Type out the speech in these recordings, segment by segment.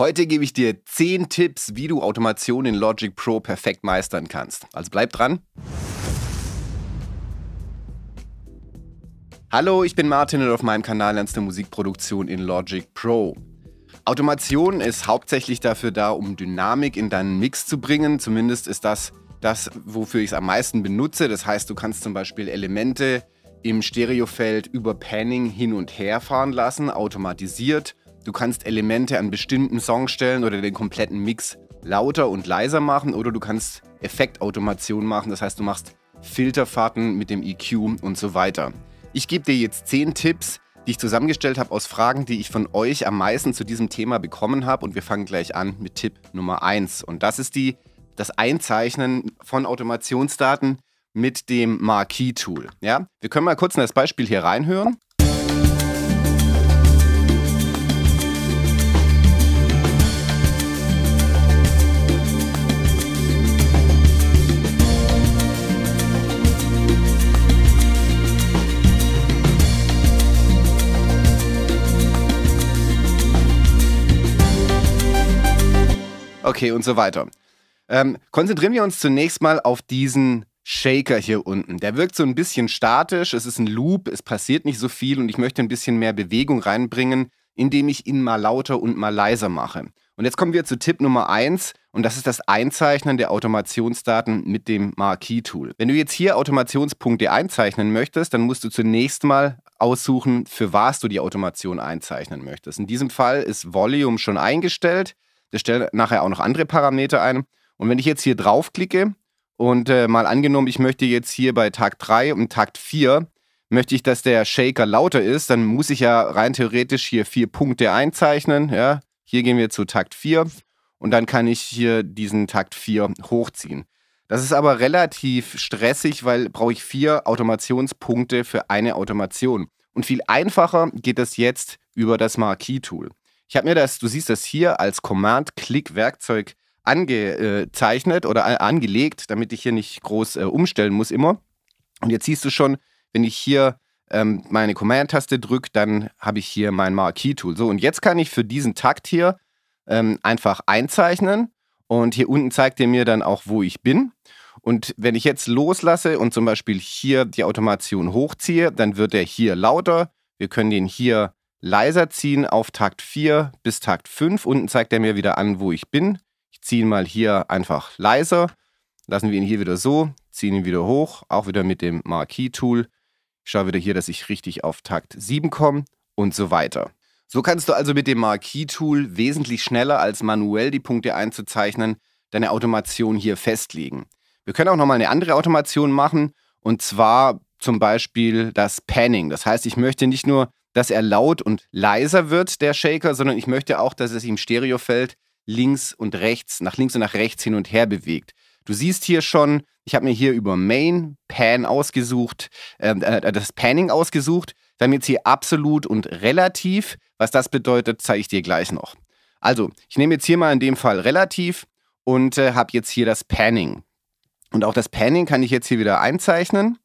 Heute gebe ich dir 10 Tipps, wie du Automation in Logic Pro perfekt meistern kannst. Also bleib dran. Hallo, ich bin Martin und auf meinem Kanal lernst du Musikproduktion in Logic Pro. Automation ist hauptsächlich dafür da, um Dynamik in deinen Mix zu bringen. Zumindest ist das das, wofür ich es am meisten benutze. Das heißt, du kannst zum Beispiel Elemente im Stereofeld über Panning hin und her fahren lassen, automatisiert Du kannst Elemente an bestimmten Song stellen oder den kompletten Mix lauter und leiser machen oder du kannst Effektautomation machen, das heißt du machst Filterfahrten mit dem EQ und so weiter. Ich gebe dir jetzt 10 Tipps, die ich zusammengestellt habe aus Fragen, die ich von euch am meisten zu diesem Thema bekommen habe und wir fangen gleich an mit Tipp Nummer 1 und das ist die das Einzeichnen von Automationsdaten mit dem marquee tool Ja? Wir können mal kurz in das Beispiel hier reinhören. okay und so weiter. Ähm, konzentrieren wir uns zunächst mal auf diesen Shaker hier unten. Der wirkt so ein bisschen statisch, es ist ein Loop, es passiert nicht so viel und ich möchte ein bisschen mehr Bewegung reinbringen, indem ich ihn mal lauter und mal leiser mache. Und jetzt kommen wir zu Tipp Nummer 1 und das ist das Einzeichnen der Automationsdaten mit dem Marquee-Tool. Wenn du jetzt hier Automationspunkte einzeichnen möchtest, dann musst du zunächst mal aussuchen, für was du die Automation einzeichnen möchtest. In diesem Fall ist Volume schon eingestellt. Das stellt nachher auch noch andere Parameter ein. Und wenn ich jetzt hier draufklicke und äh, mal angenommen, ich möchte jetzt hier bei Takt 3 und Takt 4, möchte ich, dass der Shaker lauter ist, dann muss ich ja rein theoretisch hier vier Punkte einzeichnen. Ja? Hier gehen wir zu Takt 4 und dann kann ich hier diesen Takt 4 hochziehen. Das ist aber relativ stressig, weil brauche ich vier Automationspunkte für eine Automation. Und viel einfacher geht das jetzt über das marquee tool ich habe mir das, du siehst das hier als Command-Click-Werkzeug angezeichnet oder angelegt, damit ich hier nicht groß äh, umstellen muss immer. Und jetzt siehst du schon, wenn ich hier ähm, meine Command-Taste drücke, dann habe ich hier mein Marquee-Tool. So, und jetzt kann ich für diesen Takt hier ähm, einfach einzeichnen und hier unten zeigt er mir dann auch, wo ich bin. Und wenn ich jetzt loslasse und zum Beispiel hier die Automation hochziehe, dann wird er hier lauter. Wir können den hier leiser ziehen auf Takt 4 bis Takt 5. Unten zeigt er mir wieder an, wo ich bin. Ich ziehe ihn mal hier einfach leiser. Lassen wir ihn hier wieder so, ziehen ihn wieder hoch, auch wieder mit dem marquee tool Ich schaue wieder hier, dass ich richtig auf Takt 7 komme und so weiter. So kannst du also mit dem marquee tool wesentlich schneller als manuell die Punkte einzuzeichnen, deine Automation hier festlegen. Wir können auch nochmal eine andere Automation machen und zwar zum Beispiel das Panning. Das heißt, ich möchte nicht nur dass er laut und leiser wird, der Shaker, sondern ich möchte auch, dass es im Stereofeld links und rechts, nach links und nach rechts hin und her bewegt. Du siehst hier schon, ich habe mir hier über Main Pan ausgesucht, ähm, äh, äh, das Panning ausgesucht. Dann jetzt hier absolut und relativ. Was das bedeutet, zeige ich dir gleich noch. Also, ich nehme jetzt hier mal in dem Fall relativ und äh, habe jetzt hier das Panning. Und auch das Panning kann ich jetzt hier wieder einzeichnen.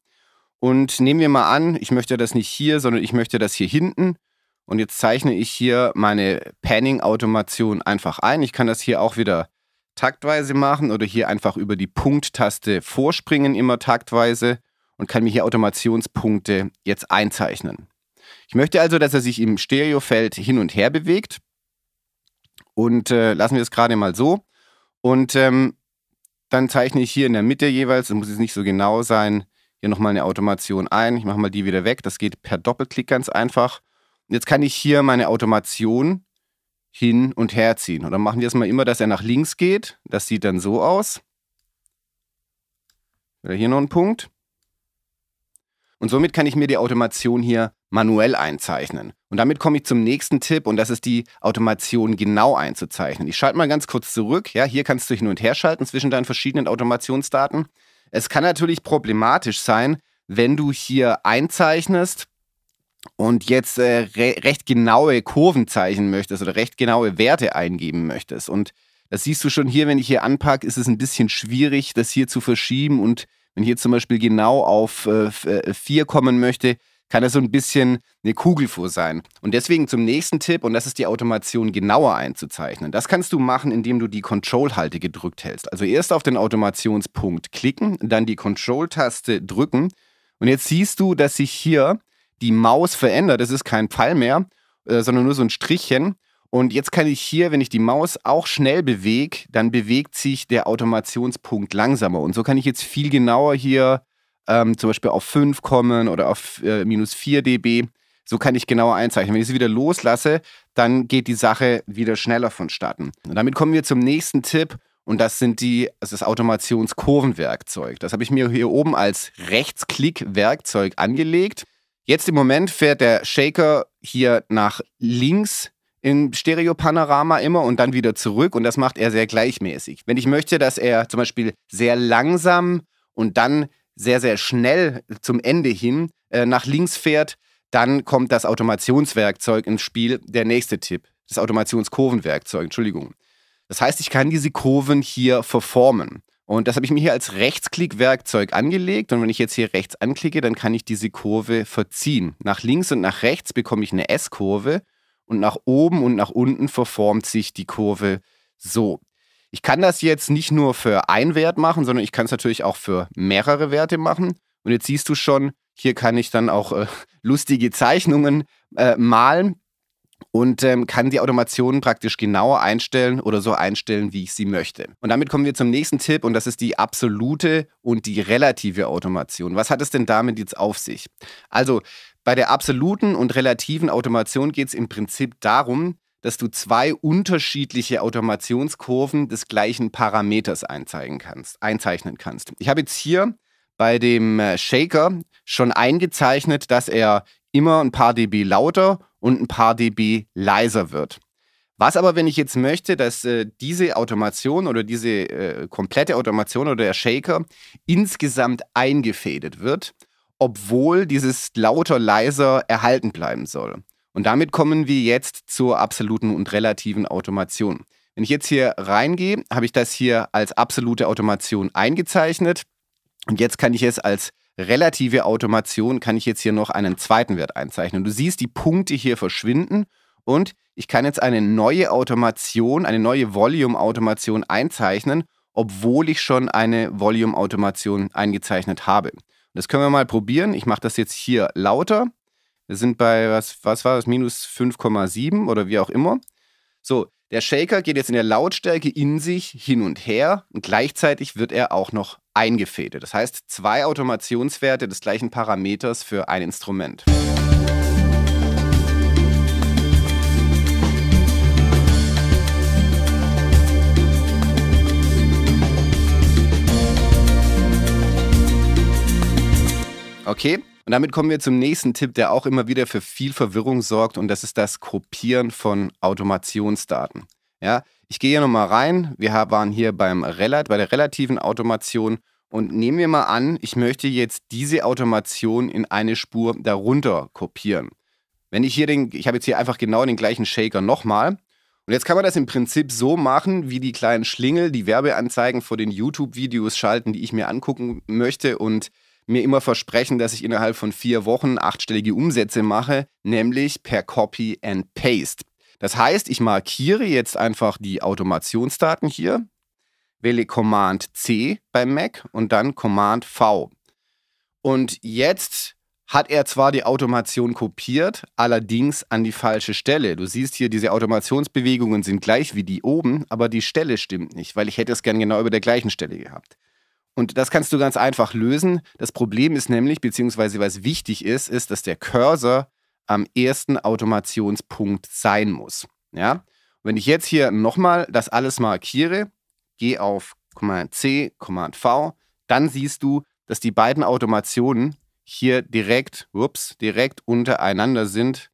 Und nehmen wir mal an, ich möchte das nicht hier, sondern ich möchte das hier hinten. Und jetzt zeichne ich hier meine Panning-Automation einfach ein. Ich kann das hier auch wieder taktweise machen oder hier einfach über die Punkttaste vorspringen, immer taktweise und kann mir hier Automationspunkte jetzt einzeichnen. Ich möchte also, dass er sich im Stereofeld hin und her bewegt. Und äh, lassen wir es gerade mal so. Und ähm, dann zeichne ich hier in der Mitte jeweils, das muss jetzt nicht so genau sein, hier nochmal eine Automation ein, ich mache mal die wieder weg. Das geht per Doppelklick ganz einfach. Und jetzt kann ich hier meine Automation hin und her ziehen. Und dann machen wir es mal immer, dass er nach links geht. Das sieht dann so aus. Oder hier noch ein Punkt. Und somit kann ich mir die Automation hier manuell einzeichnen. Und damit komme ich zum nächsten Tipp und das ist die Automation genau einzuzeichnen. Ich schalte mal ganz kurz zurück. Ja, hier kannst du hin und her schalten zwischen deinen verschiedenen Automationsdaten. Es kann natürlich problematisch sein, wenn du hier einzeichnest und jetzt äh, re recht genaue Kurven zeichnen möchtest oder recht genaue Werte eingeben möchtest. Und das siehst du schon hier, wenn ich hier anpacke, ist es ein bisschen schwierig, das hier zu verschieben. Und wenn ich hier zum Beispiel genau auf 4 äh, äh, kommen möchte, kann das so ein bisschen eine Kugel vor sein. Und deswegen zum nächsten Tipp, und das ist die Automation genauer einzuzeichnen. Das kannst du machen, indem du die Control-Halte gedrückt hältst. Also erst auf den Automationspunkt klicken, dann die Control-Taste drücken. Und jetzt siehst du, dass sich hier die Maus verändert. Das ist kein Pfeil mehr, äh, sondern nur so ein Strichchen. Und jetzt kann ich hier, wenn ich die Maus auch schnell bewege, dann bewegt sich der Automationspunkt langsamer. Und so kann ich jetzt viel genauer hier ähm, zum Beispiel auf 5 kommen oder auf äh, minus 4 dB. So kann ich genauer einzeichnen. Wenn ich sie wieder loslasse, dann geht die Sache wieder schneller vonstatten. Und damit kommen wir zum nächsten Tipp und das sind die, das ist Automationskurvenwerkzeug. Das habe ich mir hier oben als Rechtsklick-Werkzeug angelegt. Jetzt im Moment fährt der Shaker hier nach links im Stereopanorama immer und dann wieder zurück und das macht er sehr gleichmäßig. Wenn ich möchte, dass er zum Beispiel sehr langsam und dann sehr, sehr schnell zum Ende hin äh, nach links fährt, dann kommt das Automationswerkzeug ins Spiel. Der nächste Tipp, das Automationskurvenwerkzeug, Entschuldigung. Das heißt, ich kann diese Kurven hier verformen. Und das habe ich mir hier als Rechtsklickwerkzeug angelegt. Und wenn ich jetzt hier rechts anklicke, dann kann ich diese Kurve verziehen. Nach links und nach rechts bekomme ich eine S-Kurve und nach oben und nach unten verformt sich die Kurve so. Ich kann das jetzt nicht nur für einen Wert machen, sondern ich kann es natürlich auch für mehrere Werte machen. Und jetzt siehst du schon, hier kann ich dann auch äh, lustige Zeichnungen äh, malen und ähm, kann die Automation praktisch genauer einstellen oder so einstellen, wie ich sie möchte. Und damit kommen wir zum nächsten Tipp und das ist die absolute und die relative Automation. Was hat es denn damit jetzt auf sich? Also bei der absoluten und relativen Automation geht es im Prinzip darum, dass du zwei unterschiedliche Automationskurven des gleichen Parameters einzeigen kannst, einzeichnen kannst. Ich habe jetzt hier bei dem äh, Shaker schon eingezeichnet, dass er immer ein paar dB lauter und ein paar dB leiser wird. Was aber, wenn ich jetzt möchte, dass äh, diese Automation oder diese äh, komplette Automation oder der Shaker insgesamt eingefädet wird, obwohl dieses lauter leiser erhalten bleiben soll. Und damit kommen wir jetzt zur absoluten und relativen Automation. Wenn ich jetzt hier reingehe, habe ich das hier als absolute Automation eingezeichnet. Und jetzt kann ich es als relative Automation, kann ich jetzt hier noch einen zweiten Wert einzeichnen. Du siehst, die Punkte hier verschwinden und ich kann jetzt eine neue Automation, eine neue Volume-Automation einzeichnen, obwohl ich schon eine Volume-Automation eingezeichnet habe. Das können wir mal probieren. Ich mache das jetzt hier lauter wir sind bei, was, was war das, minus 5,7 oder wie auch immer. So, der Shaker geht jetzt in der Lautstärke in sich hin und her und gleichzeitig wird er auch noch eingefädelt. Das heißt, zwei Automationswerte des gleichen Parameters für ein Instrument. Okay, und damit kommen wir zum nächsten Tipp, der auch immer wieder für viel Verwirrung sorgt und das ist das Kopieren von Automationsdaten. Ja, ich gehe hier nochmal rein. Wir waren hier beim Relat, bei der relativen Automation und nehmen wir mal an, ich möchte jetzt diese Automation in eine Spur darunter kopieren. Wenn ich hier den, ich habe jetzt hier einfach genau den gleichen Shaker nochmal. Und jetzt kann man das im Prinzip so machen, wie die kleinen Schlingel, die Werbeanzeigen vor den YouTube-Videos schalten, die ich mir angucken möchte. Und mir immer versprechen, dass ich innerhalb von vier Wochen achtstellige Umsätze mache, nämlich per Copy and Paste. Das heißt, ich markiere jetzt einfach die Automationsdaten hier, wähle Command C beim Mac und dann Command V. Und jetzt hat er zwar die Automation kopiert, allerdings an die falsche Stelle. Du siehst hier, diese Automationsbewegungen sind gleich wie die oben, aber die Stelle stimmt nicht, weil ich hätte es gern genau über der gleichen Stelle gehabt. Und das kannst du ganz einfach lösen. Das Problem ist nämlich, beziehungsweise was wichtig ist, ist, dass der Cursor am ersten Automationspunkt sein muss. Ja? Wenn ich jetzt hier nochmal das alles markiere, gehe auf Command C, Command V, dann siehst du, dass die beiden Automationen hier direkt, ups, direkt untereinander sind.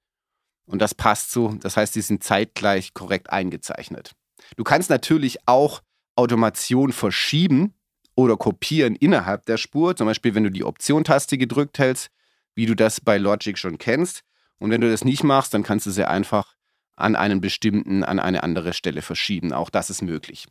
Und das passt so. Das heißt, die sind zeitgleich korrekt eingezeichnet. Du kannst natürlich auch Automation verschieben, oder Kopieren innerhalb der Spur, zum Beispiel wenn du die Option-Taste gedrückt hältst, wie du das bei Logic schon kennst. Und wenn du das nicht machst, dann kannst du sehr einfach an einen bestimmten, an eine andere Stelle verschieben. Auch das ist möglich.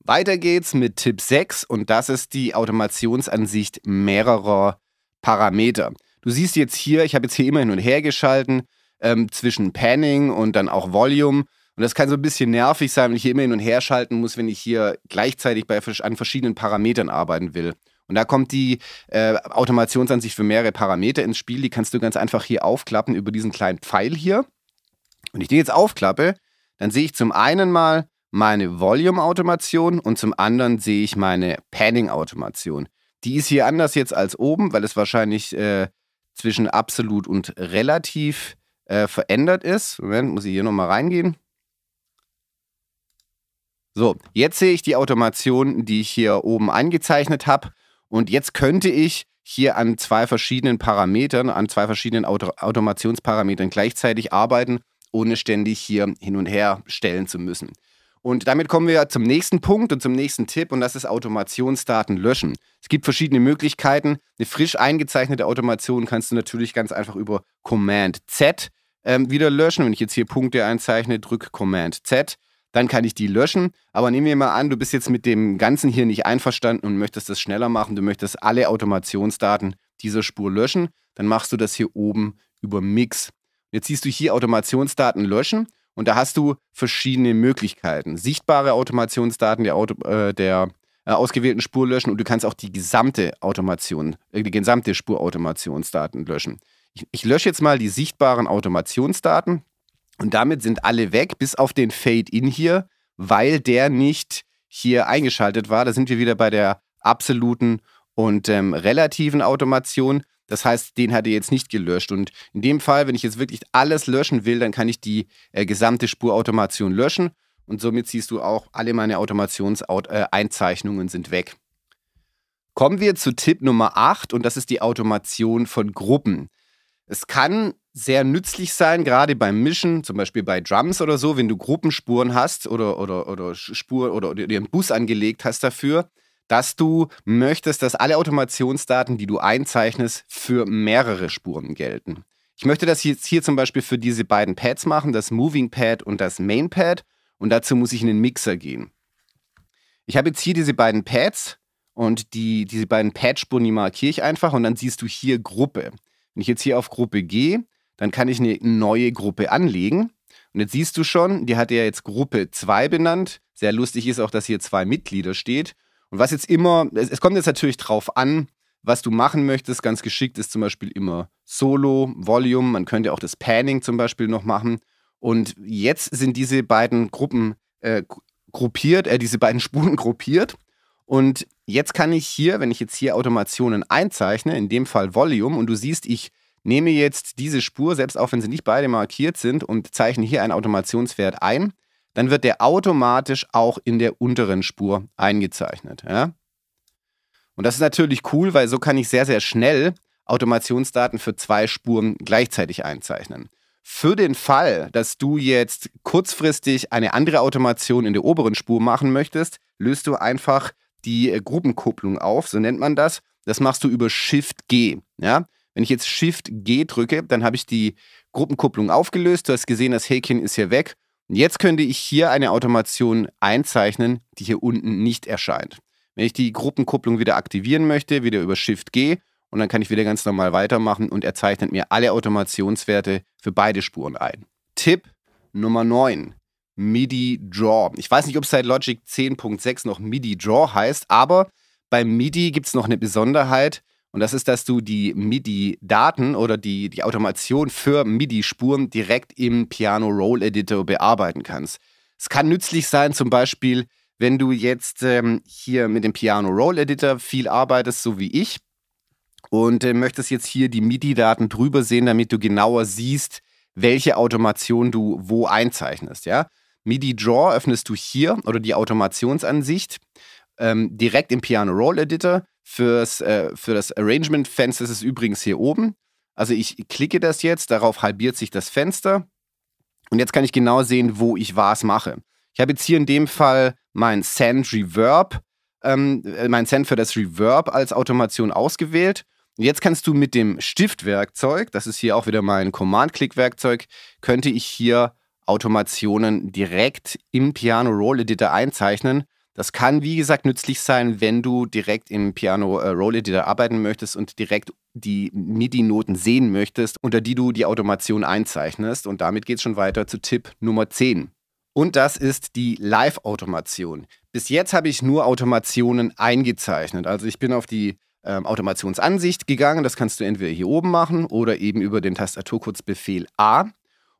Weiter geht's mit Tipp 6 und das ist die Automationsansicht mehrerer Parameter. Du siehst jetzt hier, ich habe jetzt hier immer hin und her geschalten ähm, zwischen Panning und dann auch Volume. Und das kann so ein bisschen nervig sein, wenn ich hier immer hin und her schalten muss, wenn ich hier gleichzeitig bei, an verschiedenen Parametern arbeiten will. Und da kommt die äh, Automationsansicht für mehrere Parameter ins Spiel. Die kannst du ganz einfach hier aufklappen über diesen kleinen Pfeil hier. Und ich den jetzt aufklappe, dann sehe ich zum einen mal meine Volume-Automation und zum anderen sehe ich meine Panning-Automation. Die ist hier anders jetzt als oben, weil es wahrscheinlich äh, zwischen absolut und relativ äh, verändert ist. Moment, muss ich hier nochmal reingehen. So, jetzt sehe ich die Automation, die ich hier oben eingezeichnet habe. Und jetzt könnte ich hier an zwei verschiedenen Parametern, an zwei verschiedenen Auto Automationsparametern gleichzeitig arbeiten, ohne ständig hier hin und her stellen zu müssen. Und damit kommen wir zum nächsten Punkt und zum nächsten Tipp und das ist Automationsdaten löschen. Es gibt verschiedene Möglichkeiten. Eine frisch eingezeichnete Automation kannst du natürlich ganz einfach über Command Z ähm, wieder löschen. Wenn ich jetzt hier Punkte einzeichne, drück Command Z dann kann ich die löschen. Aber nehmen wir mal an, du bist jetzt mit dem Ganzen hier nicht einverstanden und möchtest das schneller machen. Du möchtest alle Automationsdaten dieser Spur löschen. Dann machst du das hier oben über Mix. Jetzt siehst du hier Automationsdaten löschen und da hast du verschiedene Möglichkeiten. Sichtbare Automationsdaten der, Auto, äh, der äh, ausgewählten Spur löschen und du kannst auch die gesamte Automation, äh, die gesamte Spurautomationsdaten löschen. Ich, ich lösche jetzt mal die sichtbaren Automationsdaten und damit sind alle weg, bis auf den Fade-In hier, weil der nicht hier eingeschaltet war. Da sind wir wieder bei der absoluten und ähm, relativen Automation. Das heißt, den hat er jetzt nicht gelöscht. Und in dem Fall, wenn ich jetzt wirklich alles löschen will, dann kann ich die äh, gesamte Spurautomation löschen. Und somit siehst du auch, alle meine Automationseinzeichnungen äh, sind weg. Kommen wir zu Tipp Nummer 8 und das ist die Automation von Gruppen. Es kann sehr nützlich sein, gerade beim Mischen, zum Beispiel bei Drums oder so, wenn du Gruppenspuren hast oder, oder, oder Spur oder, oder dir einen Bus angelegt hast dafür, dass du möchtest, dass alle Automationsdaten, die du einzeichnest, für mehrere Spuren gelten. Ich möchte das jetzt hier zum Beispiel für diese beiden Pads machen, das Moving Pad und das Main Pad. Und dazu muss ich in den Mixer gehen. Ich habe jetzt hier diese beiden Pads und die, diese beiden Pad-Spuren, die markiere ich einfach und dann siehst du hier Gruppe. Wenn ich jetzt hier auf Gruppe gehe, dann kann ich eine neue Gruppe anlegen. Und jetzt siehst du schon, die hat ja jetzt Gruppe 2 benannt. Sehr lustig ist auch, dass hier zwei Mitglieder steht. Und was jetzt immer, es, es kommt jetzt natürlich drauf an, was du machen möchtest. Ganz geschickt ist zum Beispiel immer Solo, Volume. Man könnte auch das Panning zum Beispiel noch machen. Und jetzt sind diese beiden Gruppen äh, gruppiert, äh, diese beiden Spuren gruppiert. Und jetzt kann ich hier, wenn ich jetzt hier Automationen einzeichne, in dem Fall Volume, und du siehst, ich nehme jetzt diese Spur, selbst auch wenn sie nicht beide markiert sind, und zeichne hier einen Automationswert ein, dann wird der automatisch auch in der unteren Spur eingezeichnet. Ja? Und das ist natürlich cool, weil so kann ich sehr, sehr schnell Automationsdaten für zwei Spuren gleichzeitig einzeichnen. Für den Fall, dass du jetzt kurzfristig eine andere Automation in der oberen Spur machen möchtest, löst du einfach die äh, Gruppenkupplung auf, so nennt man das. Das machst du über Shift G. Ja? Wenn ich jetzt Shift G drücke, dann habe ich die Gruppenkupplung aufgelöst. Du hast gesehen, das Häkchen ist hier weg. Und jetzt könnte ich hier eine Automation einzeichnen, die hier unten nicht erscheint. Wenn ich die Gruppenkupplung wieder aktivieren möchte, wieder über Shift G und dann kann ich wieder ganz normal weitermachen und er zeichnet mir alle Automationswerte für beide Spuren ein. Tipp Nummer 9. MIDI Draw. Ich weiß nicht, ob seit Logic 10.6 noch MIDI Draw heißt, aber beim MIDI gibt es noch eine Besonderheit und das ist, dass du die MIDI-Daten oder die, die Automation für MIDI-Spuren direkt im Piano Roll Editor bearbeiten kannst. Es kann nützlich sein, zum Beispiel, wenn du jetzt ähm, hier mit dem Piano Roll Editor viel arbeitest, so wie ich, und äh, möchtest jetzt hier die MIDI-Daten drüber sehen, damit du genauer siehst, welche Automation du wo einzeichnest, ja? MIDI-Draw öffnest du hier oder die Automationsansicht ähm, direkt im Piano Roll Editor. Fürs, äh, für das Arrangement-Fenster ist es übrigens hier oben. Also ich klicke das jetzt, darauf halbiert sich das Fenster und jetzt kann ich genau sehen, wo ich was mache. Ich habe jetzt hier in dem Fall mein Send Reverb, ähm, äh, mein Send für das Reverb als Automation ausgewählt. Und jetzt kannst du mit dem Stiftwerkzeug, das ist hier auch wieder mein Command-Click-Werkzeug, könnte ich hier Automationen direkt im Piano Roll Editor einzeichnen. Das kann, wie gesagt, nützlich sein, wenn du direkt im Piano äh, Roll Editor arbeiten möchtest und direkt die MIDI-Noten sehen möchtest, unter die du die Automation einzeichnest. Und damit geht es schon weiter zu Tipp Nummer 10. Und das ist die Live-Automation. Bis jetzt habe ich nur Automationen eingezeichnet. Also ich bin auf die ähm, Automationsansicht gegangen. Das kannst du entweder hier oben machen oder eben über den Tastaturkurzbefehl A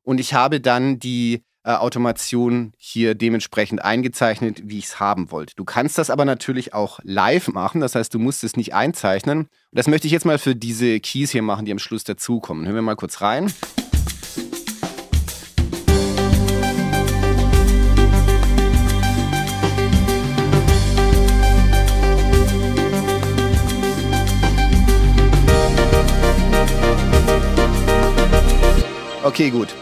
und ich habe dann die äh, Automation hier dementsprechend eingezeichnet, wie ich es haben wollte. Du kannst das aber natürlich auch live machen, das heißt, du musst es nicht einzeichnen. Und das möchte ich jetzt mal für diese Keys hier machen, die am Schluss dazukommen. Hören wir mal kurz rein. Okay, gut.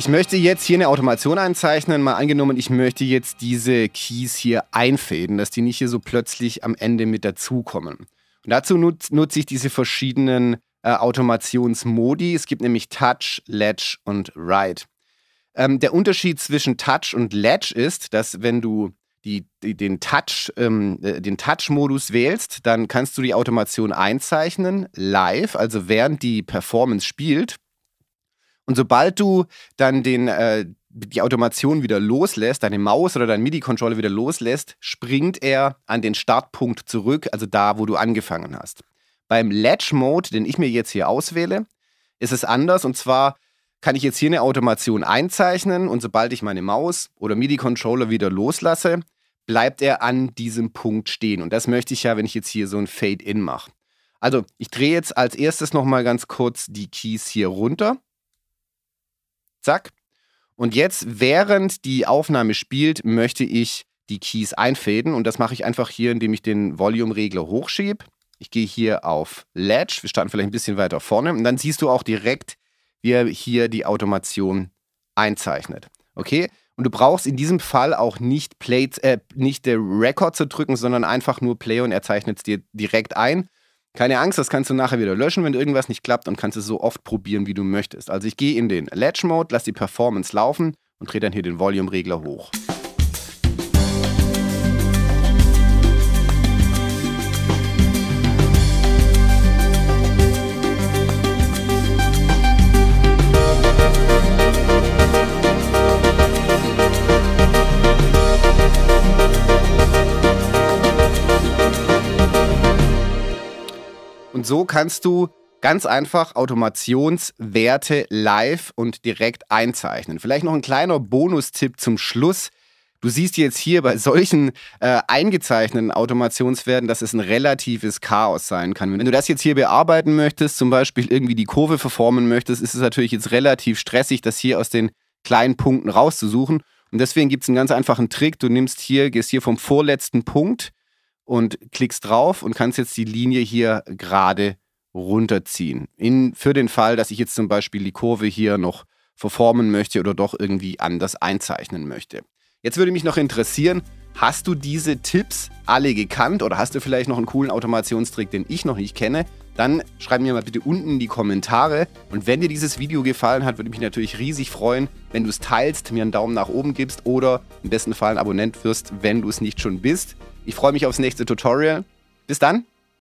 Ich möchte jetzt hier eine Automation einzeichnen. Mal angenommen, ich möchte jetzt diese Keys hier einfäden, dass die nicht hier so plötzlich am Ende mit dazukommen. Und dazu nut nutze ich diese verschiedenen äh, Automationsmodi. Es gibt nämlich Touch, Latch und Write. Ähm, der Unterschied zwischen Touch und Latch ist, dass wenn du die, die, den Touch, ähm, äh, den Touch-Modus wählst, dann kannst du die Automation einzeichnen, live, also während die Performance spielt. Und sobald du dann den, äh, die Automation wieder loslässt, deine Maus oder dein MIDI-Controller wieder loslässt, springt er an den Startpunkt zurück, also da, wo du angefangen hast. Beim Latch-Mode, den ich mir jetzt hier auswähle, ist es anders und zwar kann ich jetzt hier eine Automation einzeichnen und sobald ich meine Maus oder MIDI-Controller wieder loslasse, bleibt er an diesem Punkt stehen. Und das möchte ich ja, wenn ich jetzt hier so ein Fade-In mache. Also ich drehe jetzt als erstes nochmal ganz kurz die Keys hier runter Zack. Und jetzt, während die Aufnahme spielt, möchte ich die Keys einfäden. Und das mache ich einfach hier, indem ich den Volume-Regler hochschiebe. Ich gehe hier auf Latch. Wir starten vielleicht ein bisschen weiter vorne. Und dann siehst du auch direkt, wie er hier die Automation einzeichnet. Okay? Und du brauchst in diesem Fall auch nicht, Play, äh, nicht der Record zu drücken, sondern einfach nur Play und er zeichnet es dir direkt ein. Keine Angst, das kannst du nachher wieder löschen, wenn irgendwas nicht klappt und kannst es so oft probieren, wie du möchtest. Also ich gehe in den Latch Mode, lass die Performance laufen und drehe dann hier den Volume-Regler hoch. so kannst du ganz einfach Automationswerte live und direkt einzeichnen. Vielleicht noch ein kleiner Bonustipp zum Schluss. Du siehst jetzt hier bei solchen äh, eingezeichneten Automationswerten, dass es ein relatives Chaos sein kann. Wenn du das jetzt hier bearbeiten möchtest, zum Beispiel irgendwie die Kurve verformen möchtest, ist es natürlich jetzt relativ stressig, das hier aus den kleinen Punkten rauszusuchen. Und deswegen gibt es einen ganz einfachen Trick. Du nimmst hier, gehst hier vom vorletzten Punkt, und klickst drauf und kannst jetzt die Linie hier gerade runterziehen. In, für den Fall, dass ich jetzt zum Beispiel die Kurve hier noch verformen möchte oder doch irgendwie anders einzeichnen möchte. Jetzt würde mich noch interessieren, hast du diese Tipps alle gekannt oder hast du vielleicht noch einen coolen Automationstrick, den ich noch nicht kenne? Dann schreib mir mal bitte unten in die Kommentare. Und wenn dir dieses Video gefallen hat, würde ich mich natürlich riesig freuen, wenn du es teilst, mir einen Daumen nach oben gibst oder im besten Fall ein Abonnent wirst, wenn du es nicht schon bist. Ich freue mich aufs nächste Tutorial. Bis dann.